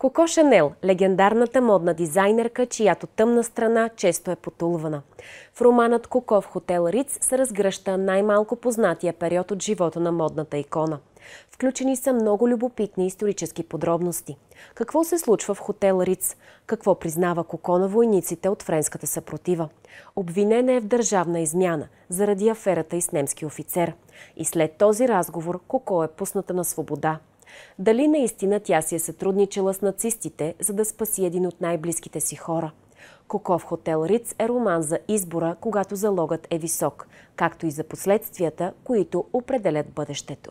Коко Шанел – легендарната модна дизайнерка, чиято тъмна страна често е потулвана. В романът Коко в хотел Риц се разгръща най-малко познатия период от живота на модната икона. Включени са много любопитни исторически подробности. Какво се случва в хотел Риц? Какво признава Коко на войниците от френската съпротива? Обвинена е в държавна измяна заради аферата и с немски офицер. И след този разговор Коко е пусната на свобода – дали наистина тя си е сътрудничала с нацистите, за да спаси един от най-близките си хора? Коков хотел Риц е роман за избора, когато залогът е висок, както и за последствията, които определят бъдещето.